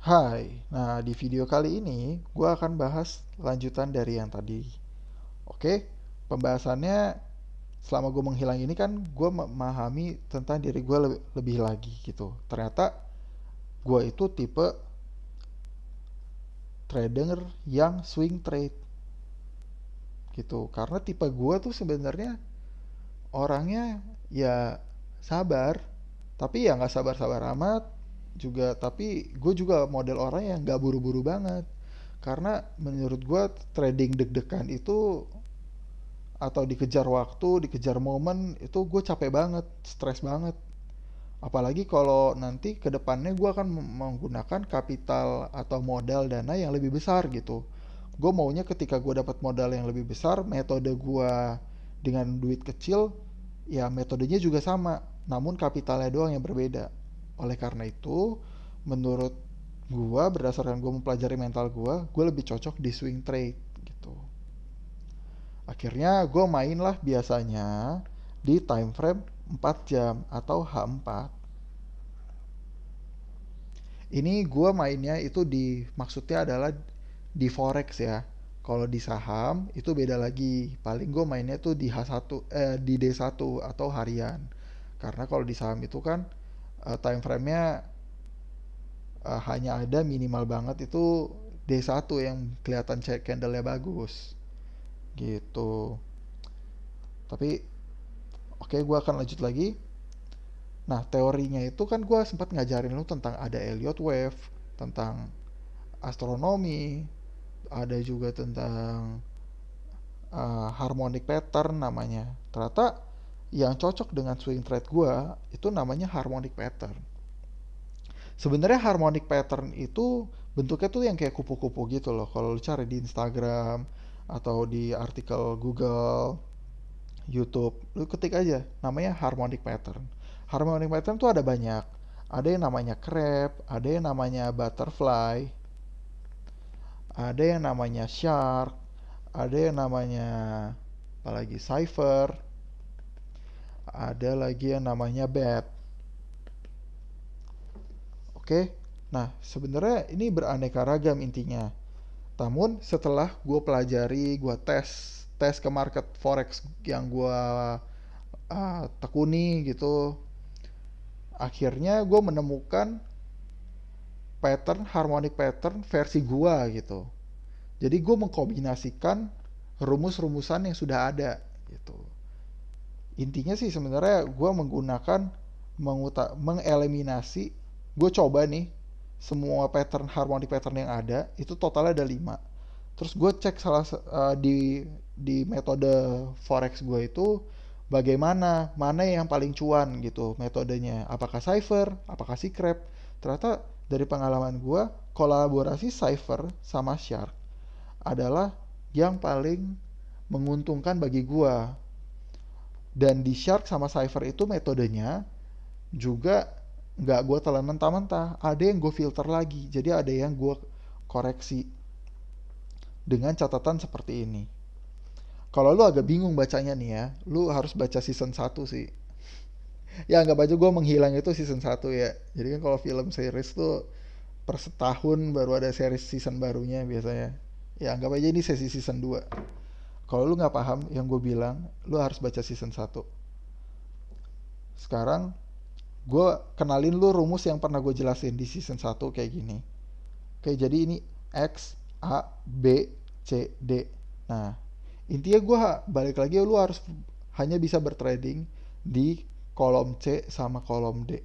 Hai, nah di video kali ini gue akan bahas lanjutan dari yang tadi. Oke, pembahasannya selama gue menghilang ini kan gue memahami tentang diri gue lebih, lebih lagi gitu. Ternyata gue itu tipe trader yang swing trade gitu. Karena tipe gue tuh sebenarnya orangnya ya sabar, tapi ya nggak sabar-sabar amat, juga tapi gue juga model orang yang gak buru-buru banget karena menurut gue trading deg-degan itu atau dikejar waktu, dikejar momen itu gue capek banget, stres banget. Apalagi kalau nanti kedepannya gue akan menggunakan kapital atau modal dana yang lebih besar gitu. Gue maunya ketika gue dapat modal yang lebih besar, metode gue dengan duit kecil, ya metodenya juga sama, namun kapitalnya doang yang berbeda. Oleh karena itu, menurut gue berdasarkan gue mempelajari mental gue, gue lebih cocok di swing trade gitu. Akhirnya gue main lah biasanya di time frame 4 jam atau H4. Ini gue mainnya itu di maksudnya adalah di forex ya. Kalau di saham itu beda lagi. Paling gue mainnya tuh di H1 eh di D1 atau harian. Karena kalau di saham itu kan uh, time frame-nya uh, hanya ada minimal banget itu D1 yang kelihatan candle-nya bagus gitu tapi oke okay, gue akan lanjut lagi nah teorinya itu kan gue sempat ngajarin lu tentang ada Elliot wave tentang astronomi ada juga tentang uh, harmonic pattern namanya ternyata yang cocok dengan swing trade gue itu namanya harmonic pattern. Sebenarnya harmonic pattern itu bentuknya tuh yang kayak kupu-kupu gitu loh. Kalau lu cari di Instagram atau di artikel Google, YouTube, lu ketik aja namanya harmonic pattern. Harmonic pattern tuh ada banyak. Ada yang namanya crab, ada yang namanya butterfly, ada yang namanya shark, ada yang namanya apalagi cipher, ada lagi yang namanya bed. Oke, nah sebenarnya ini beraneka ragam intinya. Namun setelah gue pelajari, gue tes, tes ke market forex yang gue uh, tekuni gitu, akhirnya gue menemukan pattern harmonic pattern versi gue gitu. Jadi gue mengkombinasikan rumus-rumusan yang sudah ada gitu intinya sih sebenarnya gue menggunakan menguta, mengeliminasi gue coba nih semua pattern harmonic pattern yang ada itu totalnya ada lima terus gue cek salah uh, di di metode forex gue itu bagaimana mana yang paling cuan gitu metodenya apakah cipher apakah secret crab ternyata dari pengalaman gue kolaborasi cipher sama shark adalah yang paling menguntungkan bagi gue dan di Shark sama Cypher itu metodenya juga nggak gue telan mentah-mentah ada yang gue filter lagi jadi ada yang gue koreksi dengan catatan seperti ini kalau lu agak bingung bacanya nih ya lu harus baca season 1 sih ya nggak baca gue menghilang itu season 1 ya jadi kan kalau film series tuh per setahun baru ada series season barunya biasanya ya nggak aja ini sesi season 2 kalau lu nggak paham yang gue bilang lu harus baca season 1 sekarang gue kenalin lu rumus yang pernah gue jelasin di season 1 kayak gini oke jadi ini X A B C D nah intinya gue balik lagi lu harus hanya bisa bertrading di kolom C sama kolom D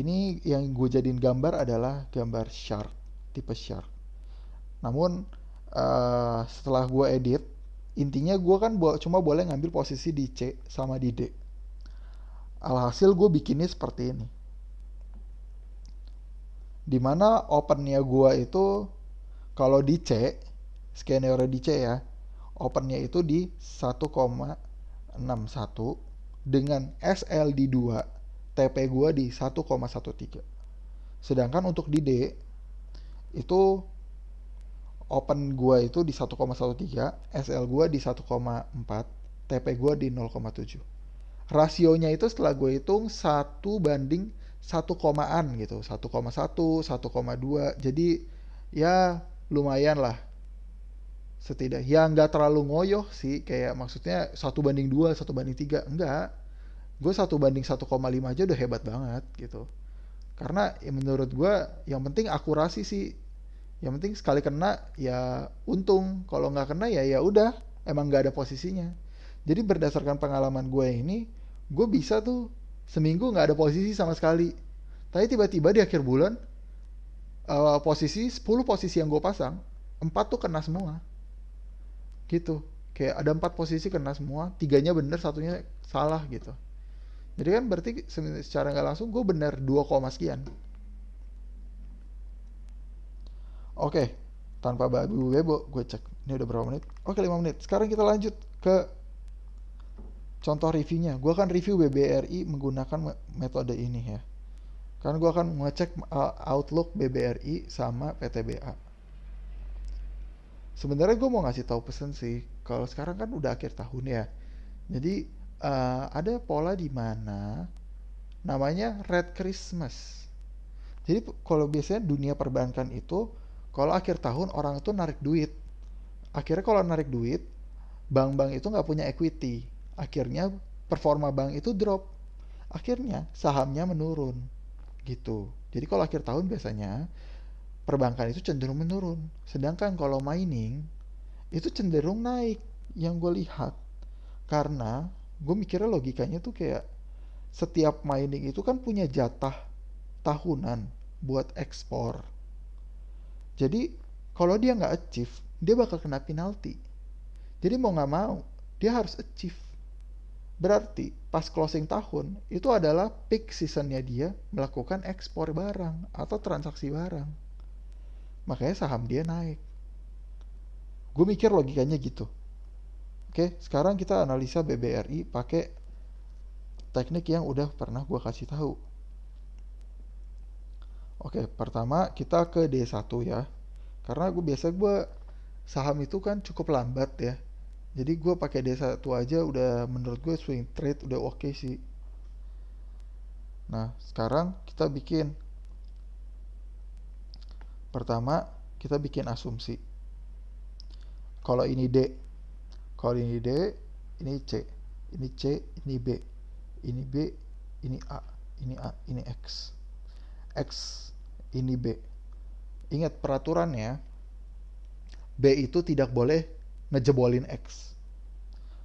ini yang gue jadiin gambar adalah gambar shark tipe shark namun Eh, setelah gue edit intinya gue kan bo cuma boleh ngambil posisi di C sama di D alhasil gue bikinnya seperti ini dimana opennya gue itu kalau di C skenario di C ya opennya itu di 1,61 dengan SL di 2 TP gue di 1,13 sedangkan untuk di D itu open gua itu di 1,13, SL gua di 1,4, TP gua di 0,7. Rasionya itu setelah gue hitung 1 banding 1 komaan gitu, 1,1, 1,2. Jadi ya lumayan lah setidaknya ya nggak terlalu ngoyoh sih kayak maksudnya satu banding dua satu banding tiga enggak gue satu banding 1,5 aja udah hebat banget gitu karena ya menurut gue yang penting akurasi sih yang penting sekali kena ya untung kalau nggak kena ya ya udah emang nggak ada posisinya jadi berdasarkan pengalaman gue ini gue bisa tuh seminggu nggak ada posisi sama sekali tapi tiba-tiba di akhir bulan uh, posisi 10 posisi yang gue pasang empat tuh kena semua gitu kayak ada empat posisi kena semua tiganya bener satunya salah gitu jadi kan berarti secara nggak langsung gue bener 2, sekian Oke, tanpa babu bebo, gue cek. Ini udah berapa menit? Oke, 5 menit. Sekarang kita lanjut ke contoh reviewnya. Gue akan review BBRI menggunakan metode ini ya. Karena gue akan ngecek uh, outlook BBRI sama PTBA. Sebenarnya gue mau ngasih tahu pesan sih. Kalau sekarang kan udah akhir tahun ya. Jadi uh, ada pola di mana namanya Red Christmas. Jadi kalau biasanya dunia perbankan itu kalau akhir tahun orang itu narik duit akhirnya kalau narik duit bank-bank itu nggak punya equity akhirnya performa bank itu drop akhirnya sahamnya menurun gitu jadi kalau akhir tahun biasanya perbankan itu cenderung menurun sedangkan kalau mining itu cenderung naik yang gue lihat karena gue mikirnya logikanya tuh kayak setiap mining itu kan punya jatah tahunan buat ekspor jadi kalau dia nggak achieve, dia bakal kena penalti. Jadi mau nggak mau, dia harus achieve. Berarti pas closing tahun itu adalah peak seasonnya dia melakukan ekspor barang atau transaksi barang. Makanya saham dia naik. Gue mikir logikanya gitu. Oke, sekarang kita analisa BBRI pakai teknik yang udah pernah gue kasih tahu Oke, pertama kita ke D1 ya. Karena gue biasa gue saham itu kan cukup lambat ya. Jadi gue pakai D1 aja udah menurut gue swing trade udah oke okay sih. Nah, sekarang kita bikin pertama kita bikin asumsi. Kalau ini D, kalau ini D, ini C, ini C, ini B, ini B, ini A, ini A, ini X. X ini B. Ingat peraturannya, B itu tidak boleh ngejebolin X.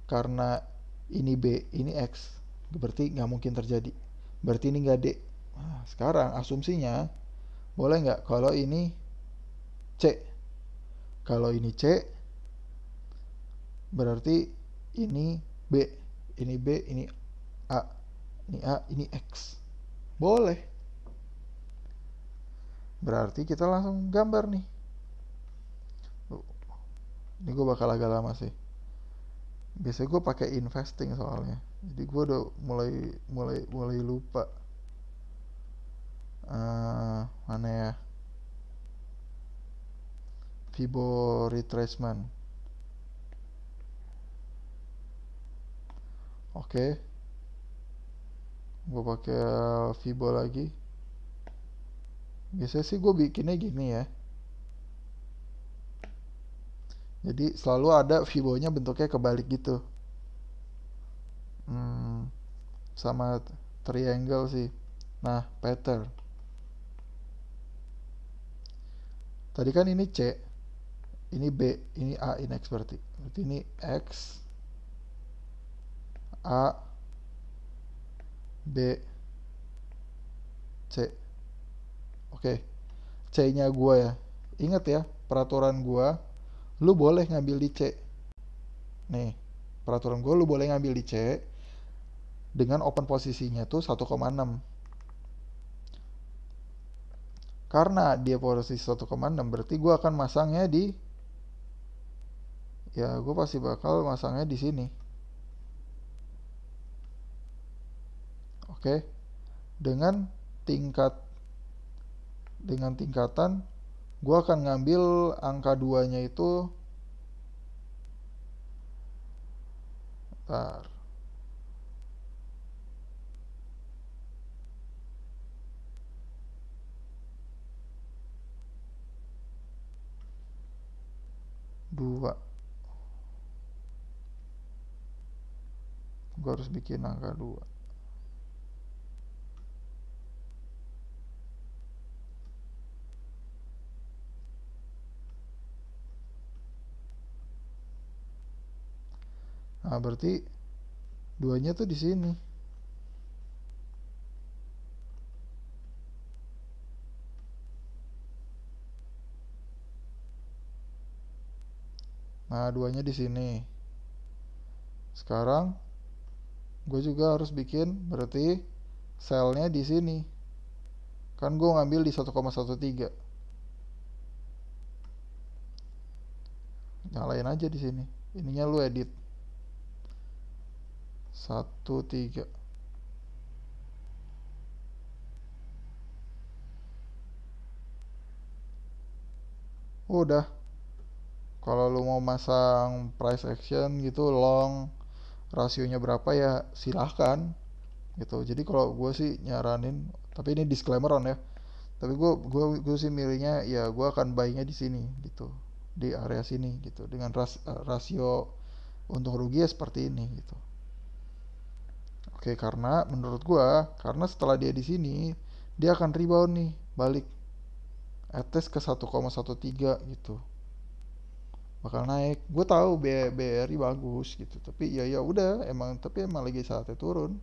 Karena ini B, ini X. Berarti nggak mungkin terjadi. Berarti ini nggak D. Nah, sekarang asumsinya, boleh nggak kalau ini C? Kalau ini C, berarti ini B. Ini B, ini A. Ini A, ini X. Boleh berarti kita langsung gambar nih ini gue bakal agak lama sih biasanya gue pakai investing soalnya jadi gue udah mulai mulai mulai lupa uh, mana ya Fibo retracement oke okay. gue pakai Fibo lagi biasanya sih gue bikinnya gini ya jadi selalu ada fibonya bentuknya kebalik gitu hmm, sama triangle sih nah pattern tadi kan ini C ini B ini A ini X berarti berarti ini X A B C Oke. C-nya gue ya. Ingat ya, peraturan gue, lu boleh ngambil di C. Nih, peraturan gue lu boleh ngambil di C dengan open posisinya tuh 1,6. Karena dia posisi 1,6 berarti gue akan masangnya di ya gue pasti bakal masangnya di sini. Oke. Dengan tingkat dengan tingkatan gue akan ngambil angka duanya itu Bentar. dua gue harus bikin angka dua Nah, berarti duanya tuh di sini. Nah, duanya di sini. Sekarang gue juga harus bikin berarti selnya di sini. Kan gue ngambil di 1,13. Nyalain aja di sini. Ininya lu edit satu tiga udah kalau lu mau masang price action gitu long rasionya berapa ya silahkan gitu jadi kalau gue sih nyaranin tapi ini disclaimer on ya tapi gue gua, gua sih milihnya ya gue akan bayinya di sini gitu di area sini gitu dengan ras, eh, rasio untung rugi ya seperti ini gitu Oke, karena menurut gua karena setelah dia di sini dia akan rebound nih balik at ke 1,13 gitu bakal naik gue tahu BRI bagus gitu tapi ya ya udah emang tapi emang lagi saatnya turun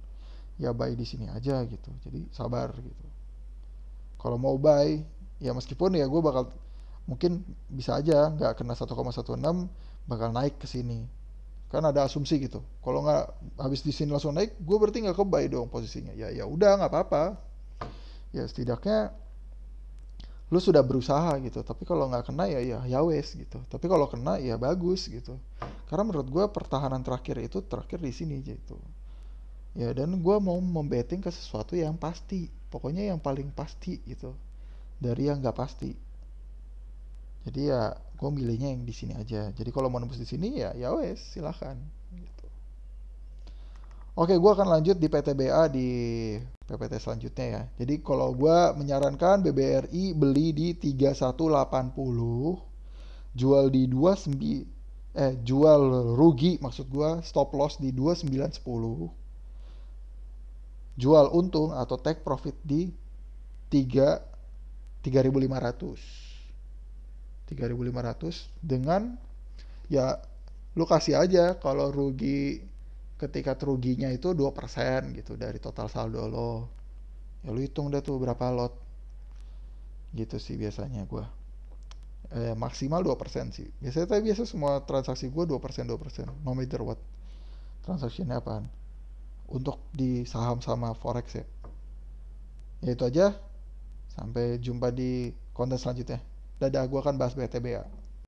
ya buy di sini aja gitu jadi sabar gitu kalau mau buy ya meskipun ya gue bakal mungkin bisa aja nggak kena 1,16 bakal naik ke sini kan ada asumsi gitu kalau nggak habis di sini langsung naik gue berarti nggak kebay dong posisinya ya ya udah nggak apa-apa ya setidaknya lu sudah berusaha gitu tapi kalau nggak kena ya ya ya wes gitu tapi kalau kena ya bagus gitu karena menurut gue pertahanan terakhir itu terakhir di sini gitu ya dan gue mau membeting ke sesuatu yang pasti pokoknya yang paling pasti gitu dari yang nggak pasti jadi ya gue milihnya yang di sini aja jadi kalau mau nembus di sini ya ya wes silahkan gitu. oke gue akan lanjut di PTBA di PPT selanjutnya ya jadi kalau gue menyarankan BBRI beli di 3180 jual di 29 eh jual rugi maksud gue stop loss di 2910 jual untung atau take profit di 3 3500 3500 dengan ya lu kasih aja kalau rugi ketika ruginya itu 2% gitu dari total saldo lo. Ya lu hitung deh tuh berapa lot. Gitu sih biasanya gua. Eh, maksimal 2% sih. Biasanya tapi biasa semua transaksi gua 2% 2%, no matter what. Transaksinya apaan? Untuk di saham sama forex ya. Ya itu aja. Sampai jumpa di konten selanjutnya dadah gue akan bahas BTB